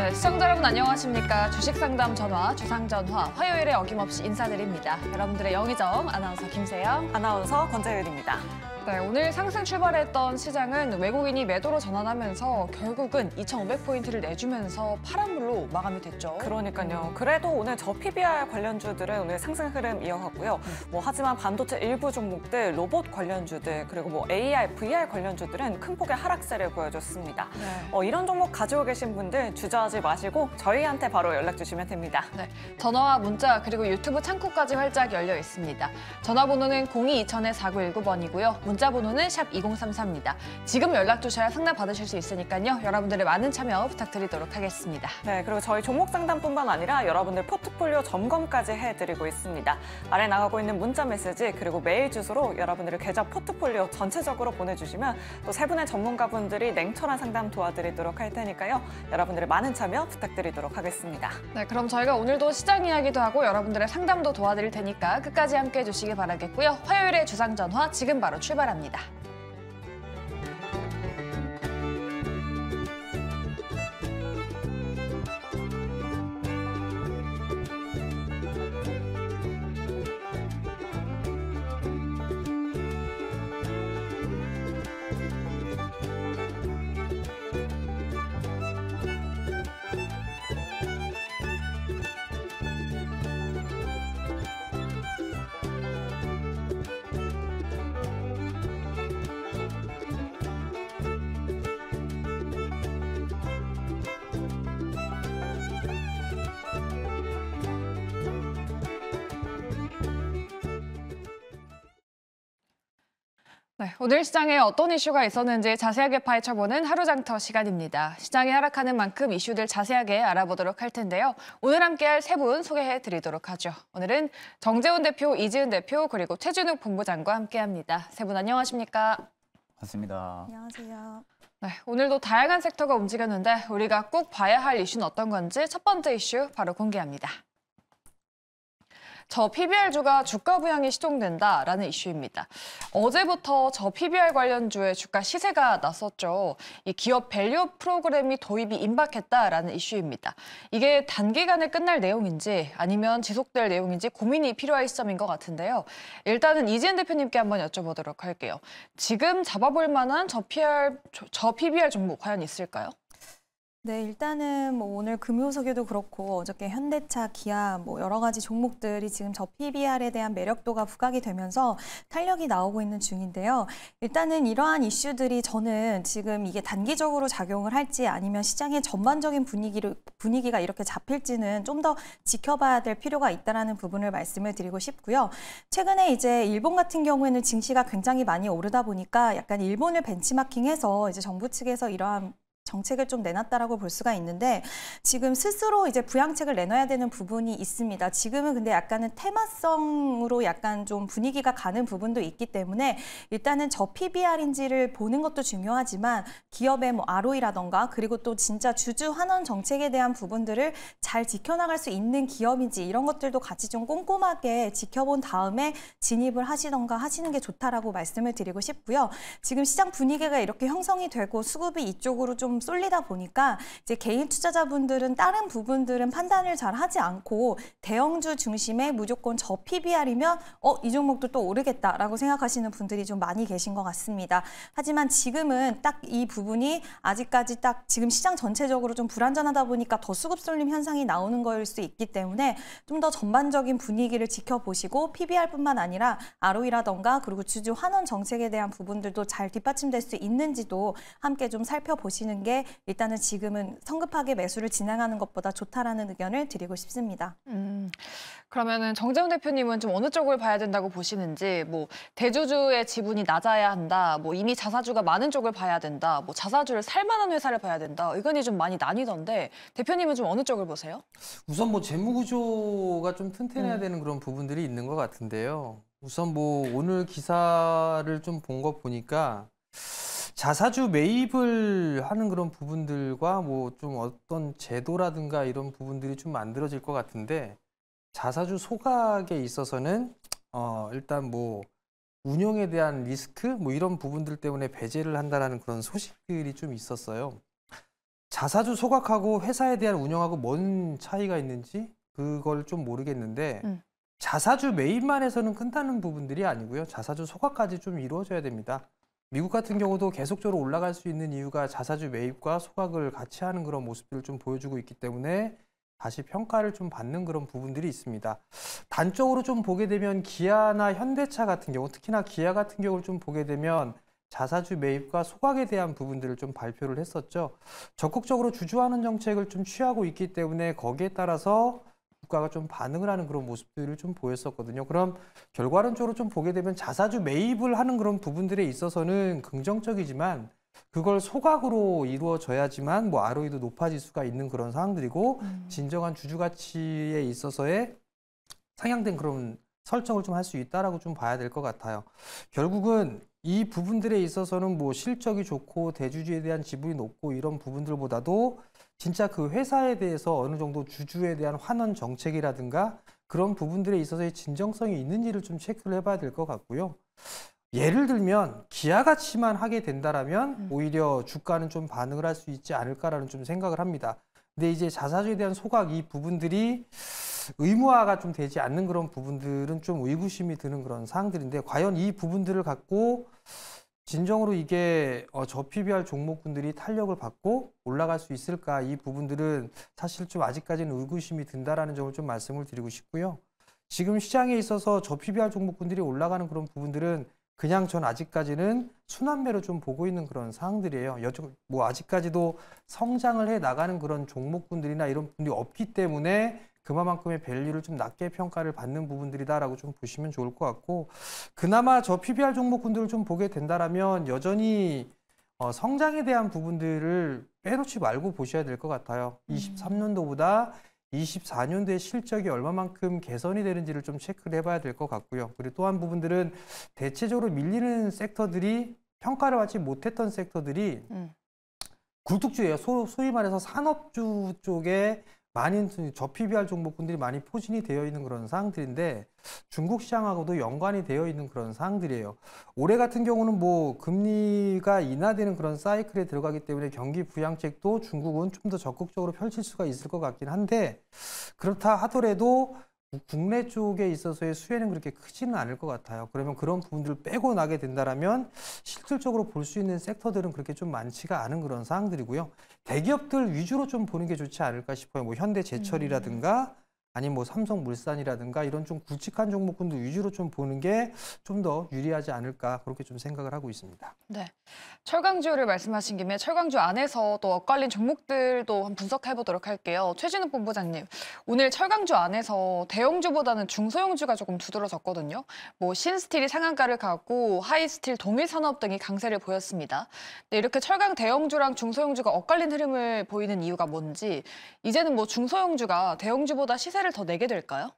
네, 시청자 여러분 안녕하십니까. 주식상담 전화, 주상전화, 화요일에 어김없이 인사드립니다. 여러분들의 영의정 아나운서 김세영, 아나운서 권자윤입니다. 네, 오늘 상승 출발했던 시장은 외국인이 매도로 전환하면서 결국은 2,500포인트를 내주면서 파란불로 마감이 됐죠. 그러니까요. 음. 그래도 오늘 저 PBR 관련주들은 오늘 상승 흐름 이어갔고요. 음. 뭐 하지만 반도체 일부 종목들, 로봇 관련주들, 그리고 뭐 AI, VR 관련주들은 큰 폭의 하락세를 보여줬습니다. 네. 어, 이런 종목 가지고 계신 분들 주저하지 마시고 저희한테 바로 연락 주시면 됩니다. 네, 전화와 문자 그리고 유튜브 창구까지 활짝 열려 있습니다. 전화번호는 022000-4919번이고요. 문자 번호는 샵 2033입니다. 지금 연락 주셔야 상담 받으실 수 있으니까요. 여러분들의 많은 참여 부탁드리도록 하겠습니다. 네, 그리고 저희 종목 상담뿐만 아니라 여러분들 포트폴리오 점검까지 해드리고 있습니다. 아래 나가고 있는 문자 메시지 그리고 메일 주소로 여러분들의 계좌 포트폴리오 전체적으로 보내주시면 또 세 분의 전문가분들이 냉철한 상담 도와드리도록 할 테니까요. 여러분들의 많은 참여 부탁드리도록 하겠습니다. 네, 그럼 저희가 오늘도 시장 이야기도 하고 여러분들의 상담도 도와드릴 테니까 끝까지 함께해 주시기 바라겠고요. 화요일의 주상 전화 지금 바로 출발. 출발합니다. 네, 오늘 시장에 어떤 이슈가 있었는지 자세하게 파헤쳐보는 하루장터 시간입니다. 시장이 하락하는 만큼 이슈들 자세하게 알아보도록 할 텐데요. 오늘 함께할 세 분 소개해드리도록 하죠. 오늘은 정재훈 대표, 이지은 대표, 그리고 최준욱 본부장과 함께합니다. 세 분 안녕하십니까? 반습니다 안녕하세요. 네, 오늘도 다양한 섹터가 움직였는데 우리가 꼭 봐야 할 이슈는 어떤 건지 첫 번째 이슈 바로 공개합니다. 저 PBR주가 주가 부양이 시동된다라는 이슈입니다. 어제부터 저 PBR 관련주의 주가 시세가 났었죠. 이 기업 밸류 프로그램이 도입이 임박했다라는 이슈입니다. 이게 단기간에 끝날 내용인지 아니면 지속될 내용인지 고민이 필요할 시점인 것 같은데요. 일단은 이지은 대표님께 한번 여쭤보도록 할게요. 지금 잡아볼 만한 저, PR, 저 PBR 종목 과연 있을까요? 네, 일단은 뭐 오늘 금요석에도 그렇고 어저께 현대차, 기아 뭐 여러 가지 종목들이 지금 저 PBR에 대한 매력도가 부각이 되면서 탄력이 나오고 있는 중인데요. 일단은 이러한 이슈들이 저는 지금 이게 단기적으로 작용을 할지 아니면 시장의 전반적인 분위기를 분위기가 이렇게 잡힐지는 좀 더 지켜봐야 될 필요가 있다라는 부분을 말씀을 드리고 싶고요. 최근에 이제 일본 같은 경우에는 증시가 굉장히 많이 오르다 보니까 약간 일본을 벤치마킹해서 이제 정부 측에서 이러한 정책을 좀 내놨다라고 볼 수가 있는데 지금 스스로 이제 부양책을 내놔야 되는 부분이 있습니다. 지금은 근데 약간은 테마성으로 약간 좀 분위기가 가는 부분도 있기 때문에 일단은 저 PBR인지를 보는 것도 중요하지만 기업의 뭐 ROE라던가 그리고 또 진짜 주주 환원 정책에 대한 부분들을 잘 지켜나갈 수 있는 기업인지 이런 것들도 같이 좀 꼼꼼하게 지켜본 다음에 진입을 하시던가 하시는 게 좋다라고 말씀을 드리고 싶고요. 지금 시장 분위기가 이렇게 형성이 되고 수급이 이쪽으로 좀좀 쏠리다 보니까 이제 개인 투자자분들은 다른 부분들은 판단을 잘 하지 않고 대형주 중심에 무조건 저 PBR이면 어, 이 종목도 또 오르겠다라고 생각하시는 분들이 좀 많이 계신 것 같습니다. 하지만 지금은 딱 이 부분이 아직까지 딱 지금 시장 전체적으로 좀 불안전하다 보니까 더 수급 쏠림 현상이 나오는 거일 수 있기 때문에 좀 더 전반적인 분위기를 지켜보시고 PBR뿐만 아니라 ROE라던가 그리고 주주 환원 정책에 대한 부분들도 잘 뒷받침될 수 있는지도 함께 좀 살펴보시는 게게 일단은 지금은 성급하게 매수를 진행하는 것보다 좋다라는 의견을 드리고 싶습니다. 음, 그러면은 정재훈 대표님은 좀 어느 쪽을 봐야 된다고 보시는지 뭐 대주주의 지분이 낮아야 한다, 뭐 이미 자사주가 많은 쪽을 봐야 된다, 뭐 자사주를 살 만한 회사를 봐야 된다 의견이 좀 많이 나뉘던데 대표님은 좀 어느 쪽을 보세요? 우선 뭐 재무구조가 좀 튼튼해야 음. 되는 그런 부분들이 있는 것 같은데요. 우선 뭐 오늘 기사를 좀본것 보니까 자사주 매입을 하는 그런 부분들과 뭐 좀 어떤 제도라든가 이런 부분들이 좀 만들어질 것 같은데 자사주 소각에 있어서는 어 일단 뭐 운영에 대한 리스크 뭐 이런 부분들 때문에 배제를 한다라는 그런 소식들이 좀 있었어요. 자사주 소각하고 회사에 대한 운영하고 뭔 차이가 있는지 그걸 좀 모르겠는데 음. 자사주 매입만 해서는 큰나는 부분들이 아니고요. 자사주 소각까지 좀 이루어져야 됩니다. 미국 같은 경우도 계속적으로 올라갈 수 있는 이유가 자사주 매입과 소각을 같이 하는 그런 모습들을 좀 보여주고 있기 때문에 다시 평가를 좀 받는 그런 부분들이 있습니다. 단적으로 좀 보게 되면 기아나 현대차 같은 경우, 특히나 기아 같은 경우를 좀 보게 되면 자사주 매입과 소각에 대한 부분들을 좀 발표를 했었죠. 적극적으로 주주하는 정책을 좀 취하고 있기 때문에 거기에 따라서 주가가 좀 반응을 하는 그런 모습들을 좀 보였었거든요. 그럼 결과론적으로 좀 보게 되면 자사주 매입을 하는 그런 부분들에 있어서는 긍정적이지만 그걸 소각으로 이루어져야지만 뭐 ROE도 높아질 수가 있는 그런 상황들이고 음. 진정한 주주 가치에 있어서의 상향된 그런 설정을 좀 할 수 있다라고 좀 봐야 될 것 같아요. 결국은 이 부분들에 있어서는 뭐 실적이 좋고 대주주에 대한 지분이 높고 이런 부분들보다도 진짜 그 회사에 대해서 어느 정도 주주에 대한 환원 정책이라든가 그런 부분들에 있어서의 진정성이 있는지를 좀 체크를 해봐야 될 것 같고요. 예를 들면 기아 가치만 하게 된다라면 음. 오히려 주가는 좀 반응을 할 수 있지 않을까라는 좀 생각을 합니다. 근데 이제 자사주에 대한 소각 이 부분들이 의무화가 좀 되지 않는 그런 부분들은 좀 의구심이 드는 그런 사항들인데 과연 이 부분들을 갖고 진정으로 이게 어, 저 PBR 종목군들이 탄력을 받고 올라갈 수 있을까 이 부분들은 사실 좀 아직까지는 의구심이 든다라는 점을 좀 말씀을 드리고 싶고요. 지금 시장에 있어서 저 PBR 종목군들이 올라가는 그런 부분들은 그냥 전 아직까지는 순환매로 좀 보고 있는 그런 상황들이에요. 여쭤, 뭐 아직까지도 성장을 해 나가는 그런 종목군들이나 이런 분들이 없기 때문에 그만큼의 밸류를 좀 낮게 평가를 받는 부분들이다라고 좀 보시면 좋을 것 같고 그나마 저 PBR 종목군들을 좀 보게 된다라면 여전히 어, 성장에 대한 부분들을 빼놓지 말고 보셔야 될 것 같아요. 23년도보다 음. 24년도에 실적이 얼마만큼 개선이 되는지를 좀 체크를 해봐야 될 것 같고요. 그리고 또한 부분들은 대체적으로 밀리는 섹터들이 평가를 받지 못했던 섹터들이 음. 굴뚝주예요. 소, 소위 말해서 산업주 쪽에 많이 저 PBR 종목군들이 많이 포진이 되어 있는 그런 사항들인데 중국 시장하고도 연관이 되어 있는 그런 사항들이에요. 올해 같은 경우는 뭐 금리가 인하되는 그런 사이클에 들어가기 때문에 경기 부양책도 중국은 좀 더 적극적으로 펼칠 수가 있을 것 같긴 한데 그렇다 하더라도 국내 쪽에 있어서의 수혜는 그렇게 크지는 않을 것 같아요. 그러면 그런 부분들을 빼고 나게 된다면 실질적으로 볼 수 있는 섹터들은 그렇게 좀 많지가 않은 그런 사항들이고요. 대기업들 위주로 좀 보는 게 좋지 않을까 싶어요. 뭐 현대제철이라든가 아니면 뭐 삼성물산이라든가 이런 좀 굵직한 종목군들 위주로 좀 보는 게 좀 더 유리하지 않을까 그렇게 좀 생각을 하고 있습니다. 네, 철강주를 말씀하신 김에 철강주 안에서 또 엇갈린 종목들도 한 분석해 보도록 할게요. 최진욱 본부장님, 오늘 철강주 안에서 대형주보다는 중소형주가 조금 두드러졌거든요. 뭐 신스틸이 상한가를 가고 하이스틸, 동일산업 등이 강세를 보였습니다. 네, 이렇게 철강 대형주랑 중소형주가 엇갈린 흐름을 보이는 이유가 뭔지 이제는 뭐 중소형주가 대형주보다 시세 세를 더 내게 될까요?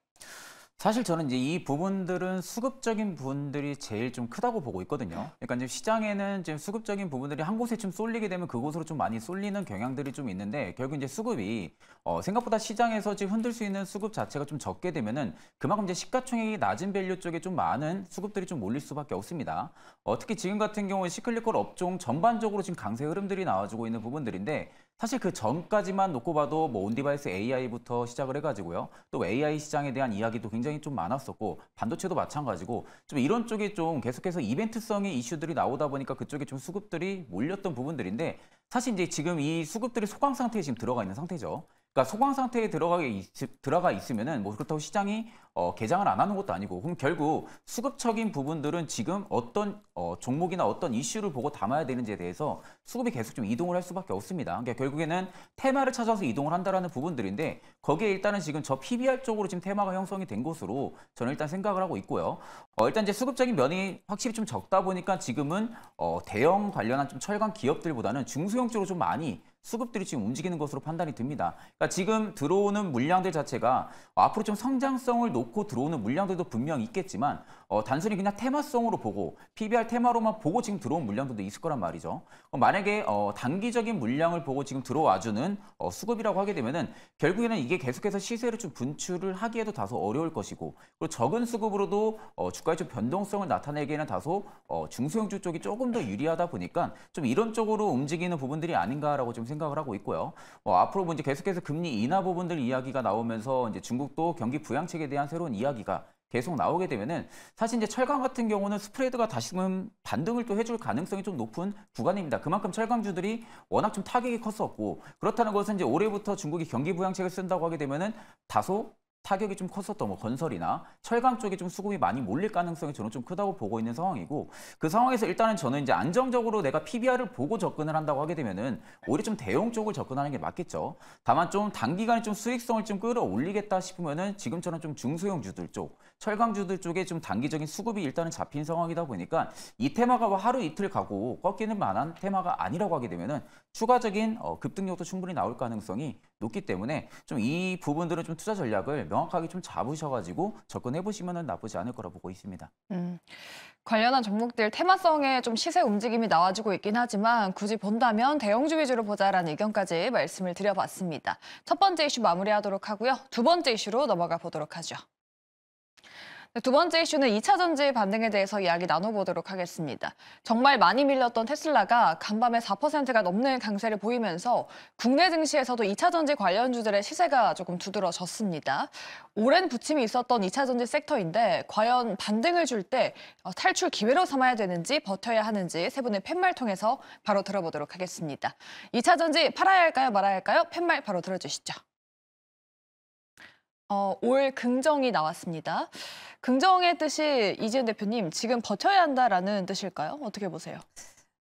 사실 저는 이제 이 부분들은 수급적인 분들이 제일 좀 크다고 보고 있거든요. 그러니까 이제 시장에는 지금 수급적인 부분들이 한 곳에 좀 쏠리게 되면 그곳으로 좀 많이 쏠리는 경향들이 좀 있는데 결국 이제 수급이 어 생각보다 시장에서 지금 흔들 수 있는 수급 자체가 좀 적게 되면은 그만큼 이제 시가총액이 낮은 밸류 쪽에 좀 많은 수급들이 좀 몰릴 수밖에 없습니다. 어 특히 지금 같은 경우에 시클리컬 업종 전반적으로 지금 강세 흐름들이 나와주고 있는 부분들인데 사실 그 전까지만 놓고 봐도 뭐 온디바이스 AI부터 시작을 해가지고요. 또 AI 시장에 대한 이야기도 굉장히 좀 많았었고 반도체도 마찬가지고 좀 이런 쪽이 좀 계속해서 이벤트성의 이슈들이 나오다 보니까 그쪽에 좀 수급들이 몰렸던 부분들인데 사실 이제 지금 이 수급들이 소강 상태에 지금 들어가 있는 상태죠. 그러니까 소강 상태에 들어가, 있, 들어가 있으면은 뭐 그렇다고 시장이 어, 개장을 안 하는 것도 아니고 그럼 결국 수급적인 부분들은 지금 어떤 어, 종목이나 어떤 이슈를 보고 담아야 되는지에 대해서 수급이 계속 좀 이동을 할 수밖에 없습니다. 그러니까 결국에는 테마를 찾아서 이동을 한다라는 부분들인데 거기에 일단은 지금 저 PBR 쪽으로 지금 테마가 형성이 된 것으로 저는 일단 생각을 하고 있고요. 어, 일단 이제 수급적인 면이 확실히 좀 적다 보니까 지금은 어, 대형 관련한 좀 철강 기업들보다는 중소형 쪽으로 좀 많이 수급들이 지금 움직이는 것으로 판단이 됩니다 그러니까 지금 들어오는 물량들 자체가 앞으로 좀 성장성을 놓고 들어오는 물량들도 분명 있겠지만 어, 단순히 그냥 테마성으로 보고 PBR 테마로만 보고 지금 들어온 물량들도 있을 거란 말이죠. 만약에 어, 단기적인 물량을 보고 지금 들어와주는 어, 수급이라고 하게 되면은 결국에는 이게 계속해서 시세를 좀 분출을 하기에도 다소 어려울 것이고 그리고 적은 수급으로도 어, 주가의 좀 변동성을 나타내기에는 다소 어, 중소형주 쪽이 조금 더 유리하다 보니까 좀 이런 쪽으로 움직이는 부분들이 아닌가라고 좀 생각을 하고 있고요. 어, 앞으로 뭐 이제 계속해서 금리 인하 부분들 이야기가 나오면서 이제 중국도 경기 부양책에 대한 새로운 이야기가 계속 나오게 되면은 사실 이제 철강 같은 경우는 스프레드가 다시금 반등을 또 해줄 가능성이 좀 높은 구간입니다. 그만큼 철강주들이 워낙 좀 타격이 컸었고 그렇다는 것은 이제 올해부터 중국이 경기 부양책을 쓴다고 하게 되면은 다소 타격이 좀 컸었던 뭐 건설이나 철강 쪽에 좀 수급이 많이 몰릴 가능성이 저는 좀 크다고 보고 있는 상황이고 그 상황에서 일단은 저는 이제 안정적으로 내가 PBR을 보고 접근을 한다고 하게 되면은 오히려 좀 대형 쪽을 접근하는 게 맞겠죠. 다만 좀 단기간에 좀 수익성을 좀 끌어올리겠다 싶으면은 지금처럼 좀 중소형주들 쪽 철강주들 쪽에 좀 단기적인 수급이 일단은 잡힌 상황이다 보니까 이 테마가 뭐 하루 이틀 가고 꺾이는 만한 테마가 아니라고 하게 되면은 추가적인 어, 급등력도 충분히 나올 가능성이 높기 때문에 좀 이 부분들은 좀 투자 전략을 명확하게 좀 잡으셔가지고 접근해 보시면은 나쁘지 않을 거라 보고 있습니다. 음, 관련한 종목들 테마성의 좀 시세 움직임이 나와지고 있긴 하지만 굳이 본다면 대형주 위주로 보자라는 의견까지 말씀을 드려봤습니다. 첫 번째 이슈 마무리하도록 하고요. 두 번째 이슈로 넘어가 보도록 하죠. 네, 두 번째 이슈는 2차 전지 반등에 대해서 이야기 나눠보도록 하겠습니다. 정말 많이 밀렸던 테슬라가 간밤에 4%가 넘는 강세를 보이면서 국내 증시에서도 2차 전지 관련주들의 시세가 조금 두드러졌습니다. 오랜 부침이 있었던 2차 전지 섹터인데 과연 반등을 줄때 어, 탈출 기회로 삼아야 되는지 버텨야 하는지 세 분의 팻말 통해서 바로 들어보도록 하겠습니다. 2차 전지 팔아야 할까요 말아야 할까요? 팻말 바로 들어주시죠. 어, 올 긍정이 나왔습니다. 긍정의 뜻이 이지은 대표님 지금 버텨야 한다라는 뜻일까요? 어떻게 보세요?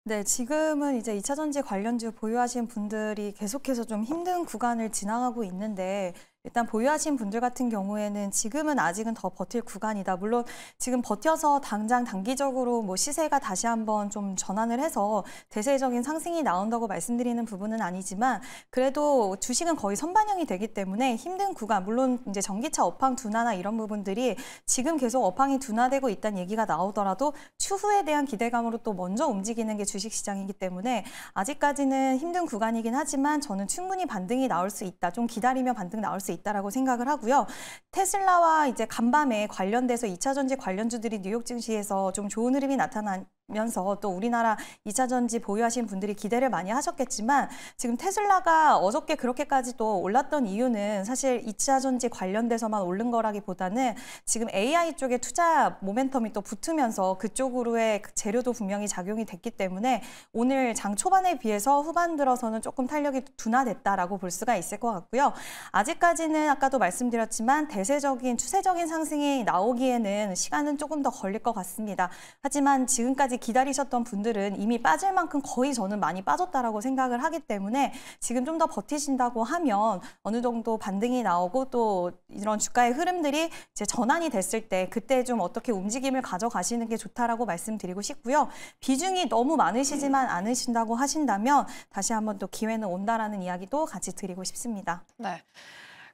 네, 지금은 이제 2차 전지 관련주 보유하신 분들이 계속해서 좀 힘든 구간을 지나가고 있는데 일단 보유하신 분들 같은 경우에는 지금은 아직은 더 버틸 구간이다. 물론 지금 버텨서 당장 단기적으로 뭐 시세가 다시 한번 좀 전환을 해서 대세적인 상승이 나온다고 말씀드리는 부분은 아니지만 그래도 주식은 거의 선반영이 되기 때문에 힘든 구간, 물론 이제 전기차 업황 둔화나 이런 부분들이 지금 계속 업황이 둔화되고 있다는 얘기가 나오더라도 추후에 대한 기대감으로 또 먼저 움직이는 게 주식시장이기 때문에 아직까지는 힘든 구간이긴 하지만 저는 충분히 반등이 나올 수 있다. 좀 기다리면 반등 나올 수수 있다라고 생각을 하고요. 테슬라와 이제 간밤에 관련돼서 2차 전지 관련주들이 뉴욕 증시에서 좀 좋은 흐름이 나타난 면서 또 우리나라 2차 전지 보유하신 분들이 기대를 많이 하셨겠지만 지금 테슬라가 어저께 그렇게까지 또 올랐던 이유는 사실 2차 전지 관련돼서만 오른 거라기보다는 지금 AI 쪽에 투자 모멘텀이 또 붙으면서 그쪽으로의 그 재료도 분명히 작용이 됐기 때문에 오늘 장 초반에 비해서 후반 들어서는 조금 탄력이 둔화됐다라고 볼 수가 있을 것 같고요. 아직까지는 아까도 말씀드렸지만 대세적인 추세적인 상승이 나오기에는 시간은 조금 더 걸릴 것 같습니다. 하지만 지금까지 기다리셨던 분들은 이미 빠질 만큼 거의 저는 많이 빠졌다라고 생각을 하기 때문에 지금 좀 더 버티신다고 하면 어느 정도 반등이 나오고 또 이런 주가의 흐름들이 이제 전환이 됐을 때 그때 좀 어떻게 움직임을 가져가시는 게 좋다라고 말씀드리고 싶고요. 비중이 너무 많으시지만 않으신다고 하신다면 다시 한번 또 기회는 온다라는 이야기도 같이 드리고 싶습니다. 네.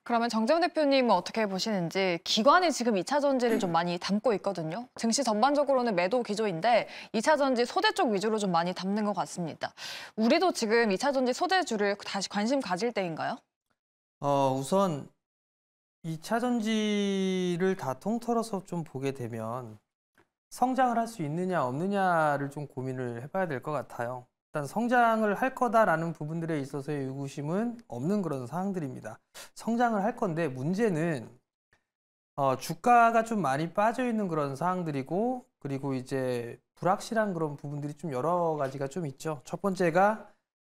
그러면 정재훈 대표님은 어떻게 보시는지 기관이 지금 2차 전지를 좀 많이 담고 있거든요. 증시 전반적으로는 매도 기조인데 2차 전지 소재 쪽 위주로 좀 많이 담는 것 같습니다. 우리도 지금 2차 전지 소재주를 다시 관심 가질 때인가요? 어, 우선 2차 전지를 다 통틀어서 좀 보게 되면 성장을 할 수 있느냐 없느냐를 좀 고민을 해봐야 될 것 같아요. 일단 성장을 할 거다라는 부분들에 있어서의 의구심은 없는 그런 상황들입니다. 성장을 할 건데 문제는 어, 주가가 좀 많이 빠져 있는 그런 상황들이고 그리고 이제 불확실한 그런 부분들이 좀 여러 가지가 좀 있죠. 첫 번째가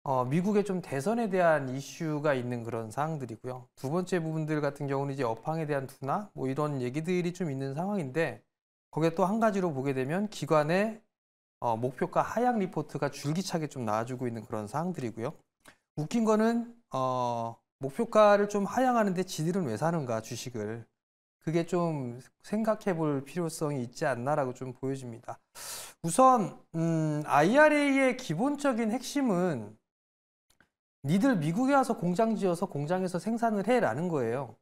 어, 미국의 좀 대선에 대한 이슈가 있는 그런 상황들이고요. 두 번째 부분들 같은 경우는 이제 업황에 대한 두나 뭐 이런 얘기들이 좀 있는 상황인데 거기에 또 한 가지로 보게 되면 기관의 어, 목표가 하향 리포트가 줄기차게 좀 나와주고 있는 그런 사항들이고요 웃긴 거는 어, 목표가를 좀 하향하는데 지들은 왜 사는가 주식을 그게 좀 생각해 볼 필요성이 있지 않나라고 좀 보여집니다. 우선 음, IRA의 기본적인 핵심은 니들 미국에 와서 공장 지어서 공장에서 생산을 해라는 거예요.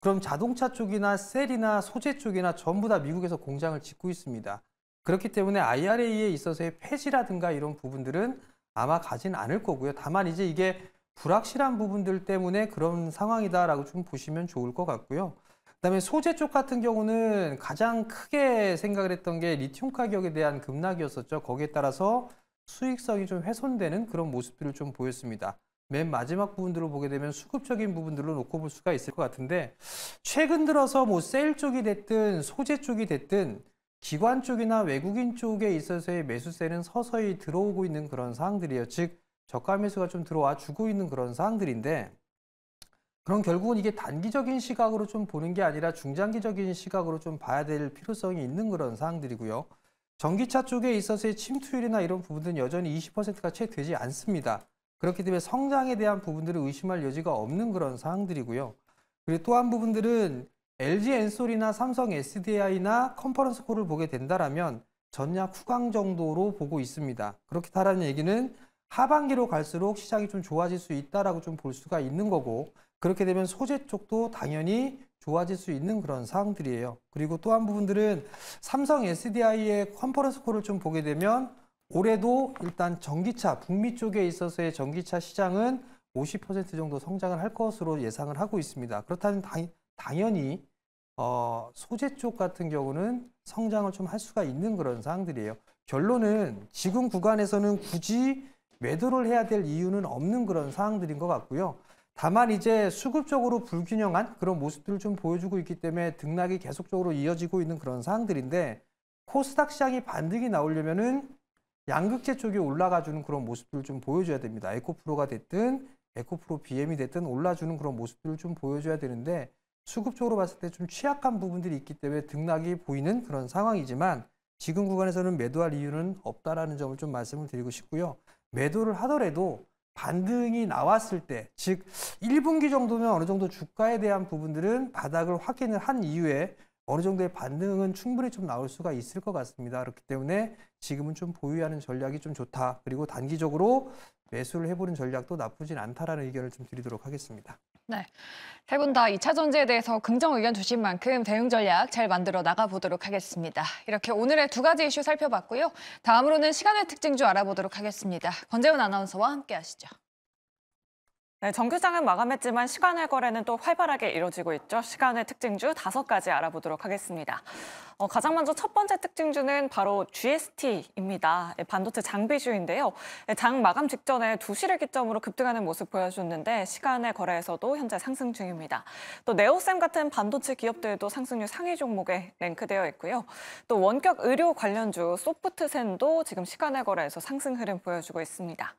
그럼 자동차 쪽이나 셀이나 소재 쪽이나 전부 다 미국에서 공장을 짓고 있습니다. 그렇기 때문에 IRA에 있어서의 폐지라든가 이런 부분들은 아마 가진 않을 거고요. 다만 이제 이게 불확실한 부분들 때문에 그런 상황이다라고 좀 보시면 좋을 것 같고요. 그다음에 소재 쪽 같은 경우는 가장 크게 생각을 했던 게 리튬 가격에 대한 급락이었었죠. 거기에 따라서 수익성이 좀 훼손되는 그런 모습들을 좀 보였습니다. 맨 마지막 부분들을 보게 되면 수급적인 부분들로 놓고 볼 수가 있을 것 같은데 최근 들어서 뭐 세일 쪽이 됐든 소재 쪽이 됐든 기관 쪽이나 외국인 쪽에 있어서의 매수세는 서서히 들어오고 있는 그런 상황들이에요. 즉 저가 매수가 좀 들어와 주고 있는 그런 상황들인데 그럼 결국은 이게 단기적인 시각으로 좀 보는 게 아니라 중장기적인 시각으로 좀 봐야 될 필요성이 있는 그런 사항들이고요. 전기차 쪽에 있어서의 침투율이나 이런 부분들은 여전히 20%가 채 되지 않습니다. 그렇기 때문에 성장에 대한 부분들을 의심할 여지가 없는 그런 사항들이고요. 그리고 또한 부분들은 LG 엔솔이나 삼성 SDI나 컨퍼런스 콜을 보게 된다라면 전략후광 정도로 보고 있습니다. 그렇다라는 얘기는 하반기로 갈수록 시장이 좀 좋아질 수 있다라고 좀 볼 수가 있는 거고 그렇게 되면 소재 쪽도 당연히 좋아질 수 있는 그런 상황들이에요. 그리고 또 한 부분들은 삼성 SDI의 컨퍼런스 콜을 좀 보게 되면 올해도 일단 전기차 북미 쪽에 있어서의 전기차 시장은 50% 정도 성장을 할 것으로 예상을 하고 있습니다. 그렇다면 당연 히 당연히 어, 소재 쪽 같은 경우는 성장을 좀 할 수가 있는 그런 사항들이에요. 결론은 지금 구간에서는 굳이 매도를 해야 될 이유는 없는 그런 사항들인 것 같고요. 다만 이제 수급적으로 불균형한 그런 모습들을 좀 보여주고 있기 때문에 등락이 계속적으로 이어지고 있는 그런 사항들인데 코스닥 시장이 반등이 나오려면은 양극재 쪽이 올라가주는 그런 모습들을 좀 보여줘야 됩니다. 에코프로가 됐든 에코프로 BM이 됐든 올라주는 그런 모습들을 좀 보여줘야 되는데 수급적으로 봤을 때 좀 취약한 부분들이 있기 때문에 등락이 보이는 그런 상황이지만 지금 구간에서는 매도할 이유는 없다라는 점을 좀 말씀을 드리고 싶고요. 매도를 하더라도 반등이 나왔을 때, 즉 1분기 정도면 어느 정도 주가에 대한 부분들은 바닥을 확인을 한 이후에 어느 정도의 반등은 충분히 좀 나올 수가 있을 것 같습니다. 그렇기 때문에 지금은 좀 보유하는 전략이 좀 좋다. 그리고 단기적으로 매수를 해보는 전략도 나쁘진 않다라는 의견을 좀 드리도록 하겠습니다. 네. 세 분 다 2차 전지에 대해서 긍정 의견 주신 만큼 대응 전략 잘 만들어 나가보도록 하겠습니다. 이렇게 오늘의 두 가지 이슈 살펴봤고요. 다음으로는 시간의 특징 주 알아보도록 하겠습니다. 권재훈 아나운서와 함께 하시죠. 네, 정규장은 마감했지만 시간외 거래는 또 활발하게 이루어지고 있죠. 시간외 특징주 다섯 가지 알아보도록 하겠습니다. 어, 가장 먼저 첫 번째 특징주는 바로 GST입니다. 예, 반도체 장비주인데요. 예, 장 마감 직전에 2시를 기점으로 급등하는 모습 보여줬는데 시간의 거래에서도 현재 상승 중입니다. 또네오쌤 같은 반도체 기업들도 상승률 상위 종목에 랭크되어 있고요. 또 원격 의료 관련주 소프트센도 지금 시간의 거래에서 상승 흐름 보여주고 있습니다.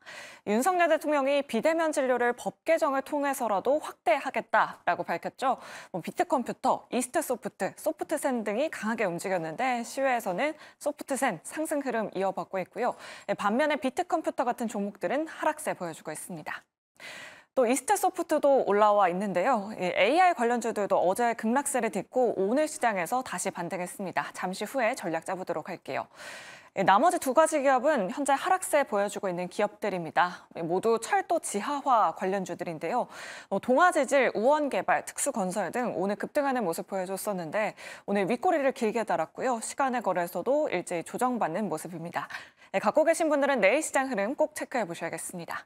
윤석열 대통령이 비대면 진료를 법 개정을 통해서라도 확대하겠다라고 밝혔죠. 뭐 비트컴퓨터, 이스트소프트, 소프트센 등이 강하게 움직였는데 시외에서는 소프트센 상승 흐름 이어받고 있고요. 예, 반면에 비트컴퓨터 같은 종목들은 하락세 보여주고 있습니다. 또 이스트소프트도 올라와 있는데요. AI 관련주들도 어제 급락세를 딛고 오늘 시장에서 다시 반등했습니다. 잠시 후에 전략 잡으도록 할게요. 예, 나머지 두 가지 기업은 현재 하락세 보여주고 있는 기업들입니다. 예, 모두 철도 지하화 관련주들인데요. 어, 동화재질 우원개발, 특수건설 등 오늘 급등하는 모습 보여줬었는데 오늘 윗꼬리를 길게 달았고요. 시간의 거래에서도 일제히 조정받는 모습입니다. 예, 갖고 계신 분들은 내일 시장 흐름 꼭 체크해 보셔야겠습니다.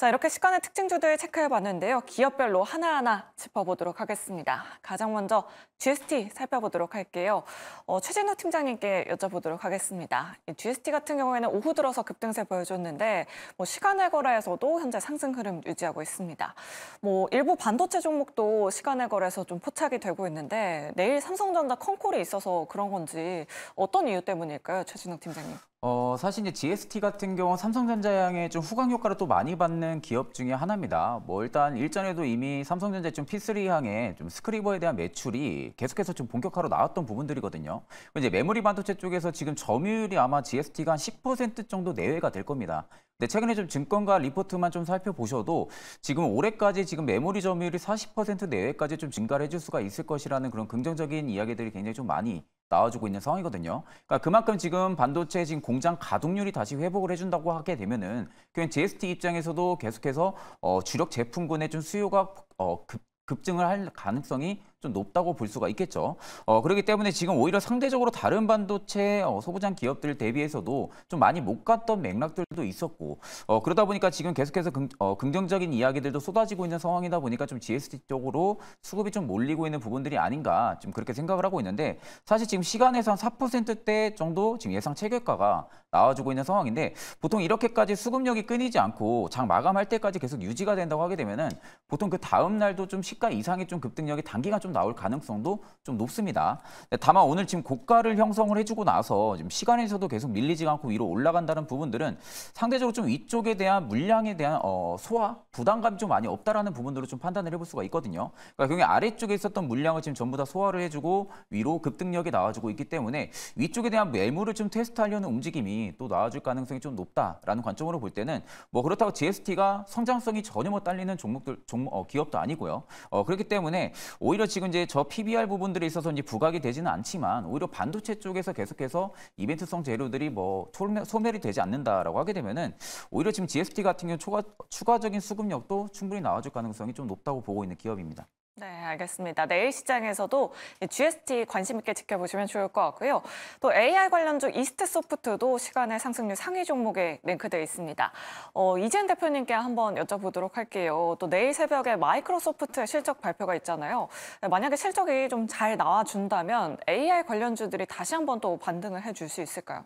자, 이렇게 시간의 특징주들 체크해봤는데요. 기업별로 하나하나 짚어보도록 하겠습니다. 가장 먼저 GST 살펴보도록 할게요. 어, 최진호 팀장님께 여쭤보도록 하겠습니다. 이 GST 같은 경우에는 오후 들어서 급등세 보여줬는데 뭐 시간의 거래에서도 현재 상승 흐름 유지하고 있습니다. 뭐 일부 반도체 종목도 시간의 거래에서 좀 포착이 되고 있는데 내일 삼성전자 컨콜이 있어서 그런 건지 어떤 이유 때문일까요, 최진호 팀장님? 어, 사실 이제 GST 같은 경우 삼성전자향의 좀 후광 효과를 또 많이 받는 기업 중에 하나입니다. 뭐 일단 일전에도 이미 삼성전자 좀 P3 향에 좀 스크리버에 대한 매출이 계속해서 좀 본격화로 나왔던 부분들이거든요. 이제 메모리 반도체 쪽에서 지금 점유율이 아마 GST가 한 10% 정도 내외가 될 겁니다. 네, 최근에 좀 증권가 리포트만 좀 살펴보셔도 지금 올해까지 지금 메모리 점유율이 40% 내외까지 좀 증가를 해줄 수가 있을 것이라는 그런 긍정적인 이야기들이 굉장히 좀 많이 나와주고 있는 상황이거든요. 그러니까 그만큼 지금 반도체 지금 공장 가동률이 다시 회복을 해준다고 하게 되면은 그냥 GST 입장에서도 계속해서 어, 주력 제품군의 좀 수요가 어, 급, 급증을 할 가능성이 좀 높다고 볼 수가 있겠죠. 어, 그렇기 때문에 지금 오히려 상대적으로 다른 반도체 어, 소부장 기업들 대비해서도 좀 많이 못 갔던 맥락들도 있었고 어, 그러다 보니까 지금 계속해서 긍, 어, 긍정적인 이야기들도 쏟아지고 있는 상황이다 보니까 좀 GST 쪽으로 수급이 좀 몰리고 있는 부분들이 아닌가 좀 그렇게 생각을 하고 있는데 사실 지금 시간에서 한 4%대 정도 지금 예상 체결가가 나와주고 있는 상황인데 보통 이렇게까지 수급력이 끊이지 않고 장 마감할 때까지 계속 유지가 된다고 하게 되면은 보통 그 다음 날도 좀 시가 이상의 좀 급등력이 단기간 좀좀 나올 가능성도 좀 높습니다. 네, 다만 오늘 지금 고가를 형성을 해주고 나서 지금 시간에서도 계속 밀리지 않고 위로 올라간다는 부분들은 상대적으로 좀위쪽에 대한 물량에 대한 어, 소화 부담감이 좀 많이 없다라는 부분들로 좀 판단을 해볼 수가 있거든요. 그러니까 경기 아래쪽에 있었던 물량을 지금 전부 다 소화를 해주고 위로 급등력이 나와주고 있기 때문에 위쪽에 대한 매물을 좀 테스트하려는 움직임이 또 나와줄 가능성이 좀 높다라는 관점으로 볼 때는 뭐 그렇다고 GST가 성장성이 전혀 못 뭐 딸리는 종목들 종, 어, 기업도 아니고요. 어, 그렇기 때문에 오히려 지금 지금 이제 저 PBR 부분들에 있어서 이제 부각이 되지는 않지만 오히려 반도체 쪽에서 계속해서 이벤트성 재료들이 뭐 소멸이 되지 않는다라고 하게 되면은 오히려 지금 GST 같은 경우 추가, 추가적인 수급력도 충분히 나와줄 가능성이 좀 높다고 보고 있는 기업입니다. 네, 알겠습니다. 내일 시장에서도 GST 관심 있게 지켜보시면 좋을 것 같고요. 또 AI 관련주 이스트 소프트도 시간의 상승률 상위 종목에 랭크되어 있습니다. 어, 이재현 대표님께 한번 여쭤보도록 할게요. 또 내일 새벽에 마이크로소프트의 실적 발표가 있잖아요. 네, 만약에 실적이 좀 잘 나와준다면 AI 관련주들이 다시 한번 또 반등을 해줄 수 있을까요?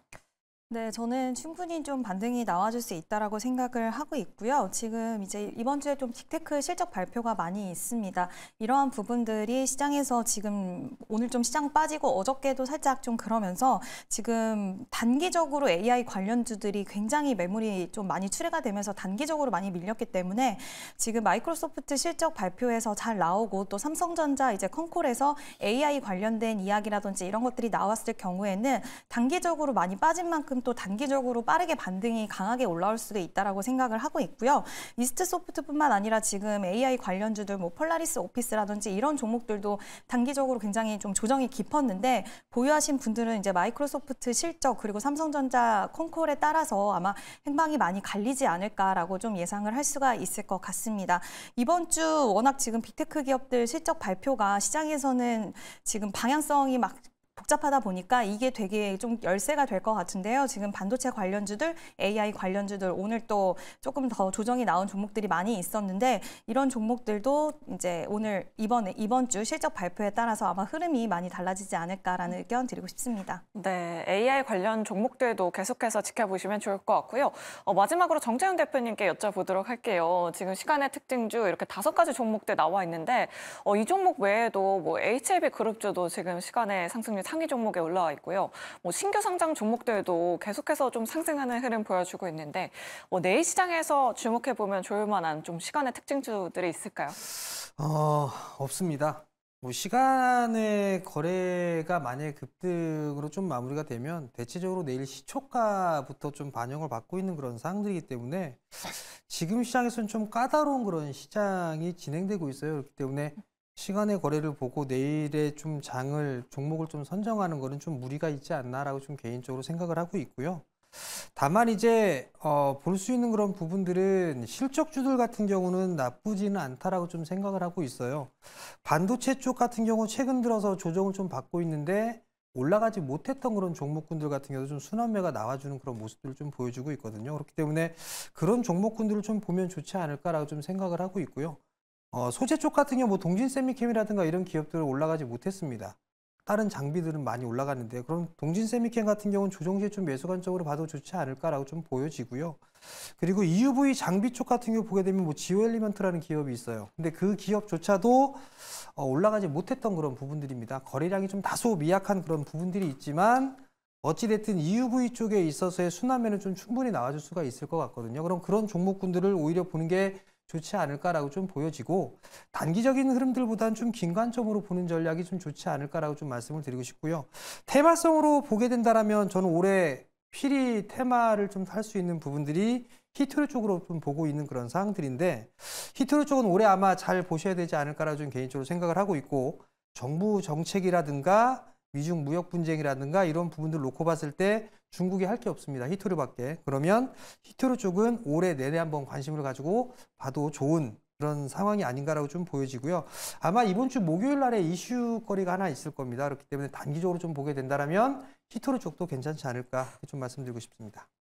네, 저는 충분히 좀 반등이 나와줄 수 있다라고 생각을 하고 있고요. 지금 이제 이번 주에 좀틱테크 실적 발표가 많이 있습니다. 이러한 부분들이 시장에서 지금 오늘 좀 시장 빠지고 어저께도 살짝 좀 그러면서 지금 단기적으로 AI 관련주들이 굉장히 매물이 좀 많이 출회가 되면서 단기적으로 많이 밀렸기 때문에 지금 마이크로소프트 실적 발표에서 잘 나오고 또 삼성전자 이제 컨콜에서 AI 관련된 이야기라든지 이런 것들이 나왔을 경우에는 단기적으로 많이 빠진 만큼 또 단기적으로 빠르게 반등이 강하게 올라올 수도 있다라고 생각을 하고 있고요. 이스트 소프트뿐만 아니라 지금 AI 관련주들 뭐 폴라리스 오피스라든지 이런 종목들도 단기적으로 굉장히 좀 조정이 깊었는데 보유하신 분들은 이제 마이크로소프트 실적 그리고 삼성전자 콩콜에 따라서 아마 행방이 많이 갈리지 않을까라고 좀 예상을 할 수가 있을 것 같습니다. 이번 주 워낙 지금 빅테크 기업들 실적 발표가 시장에서는 지금 방향성이 막 복잡하다 보니까 이게 되게 좀 열쇠가 될 것 같은데요. 지금 반도체 관련주들, AI 관련주들 오늘 또 조금 더 조정이 나온 종목들이 많이 있었는데 이런 종목들도 이제 오늘 이번 이번 주 실적 발표에 따라서 아마 흐름이 많이 달라지지 않을까라는 의견 드리고 싶습니다. 네, AI 관련 종목들도 계속해서 지켜보시면 좋을 것 같고요. 어, 마지막으로 정재훈 대표님께 여쭤보도록 할게요. 지금 시간의 특징주 이렇게 다섯 가지 종목들 나와 있는데 어, 이 종목 외에도 뭐 HLB 그룹주도 지금 시간의 상승률 상위 종목에 올라와 있고요. 뭐 신규 상장 종목들도 계속해서 좀 상승하는 흐름 보여주고 있는데 뭐 내일 시장에서 주목해 보면 좋을 만한 좀 시간의 특징주들이 있을까요? 어, 없습니다. 뭐 시간의 거래가 만약에 급등으로 좀 마무리가 되면 대체적으로 내일 시초가부터 좀 반영을 받고 있는 그런 상황들이기 때문에 지금 시장에서는 좀 까다로운 그런 시장이 진행되고 있어요. 그렇기 때문에 시간의 거래를 보고 내일의 좀 장을 종목을 좀 선정하는 것은 좀 무리가 있지 않나라고 좀 개인적으로 생각을 하고 있고요. 다만 이제 어, 볼 수 있는 그런 부분들은 실적주들 같은 경우는 나쁘지는 않다라고 좀 생각을 하고 있어요. 반도체 쪽 같은 경우 최근 들어서 조정을 좀 받고 있는데 올라가지 못했던 그런 종목군들 같은 경우도 좀 순환매가 나와주는 그런 모습들을 좀 보여주고 있거든요. 그렇기 때문에 그런 종목군들을 좀 보면 좋지 않을까라고 좀 생각을 하고 있고요. 어, 소재 쪽 같은 경우 뭐 동진세미캠이라든가 이런 기업들은 올라가지 못했습니다. 다른 장비들은 많이 올라가는데 그럼 동진세미캠 같은 경우는 조정 시에 좀 매수관적으로 봐도 좋지 않을까라고 좀 보여지고요. 그리고 EUV 장비 쪽 같은 경우 보게 되면 뭐 지오엘리먼트라는 기업이 있어요. 근데 그 기업조차도 어, 올라가지 못했던 그런 부분들입니다. 거래량이 좀 다소 미약한 그런 부분들이 있지만 어찌됐든 EUV 쪽에 있어서의 순환매는 좀 충분히 나와줄 수가 있을 것 같거든요. 그럼 그런 종목군들을 오히려 보는 게 좋지 않을까라고 좀 보여지고 단기적인 흐름들보다는 좀 긴관점으로 보는 전략이 좀 좋지 않을까라고 좀 말씀을 드리고 싶고요. 테마성으로 보게 된다면 라 저는 올해 필히 테마를 좀 살 수 있는 부분들이 히트로 쪽으로 좀 보고 있는 그런 사항들인데 히트로 쪽은 올해 아마 잘 보셔야 되지 않을까라고 좀 개인적으로 생각을 하고 있고 정부 정책이라든가 미중 무역 분쟁이라든가 이런 부분들 놓고 봤을 때 중국이 할 게 없습니다. 히토류밖에. 그러면 히토류 쪽은 올해 내내 한번 관심을 가지고 봐도 좋은 그런 상황이 아닌가라고 좀 보여지고요. 아마 이번 주 목요일 날에 이슈거리가 하나 있을 겁니다. 그렇기 때문에 단기적으로 좀 보게 된다면 히토류 쪽도 괜찮지 않을까 좀 말씀드리고 싶습니다.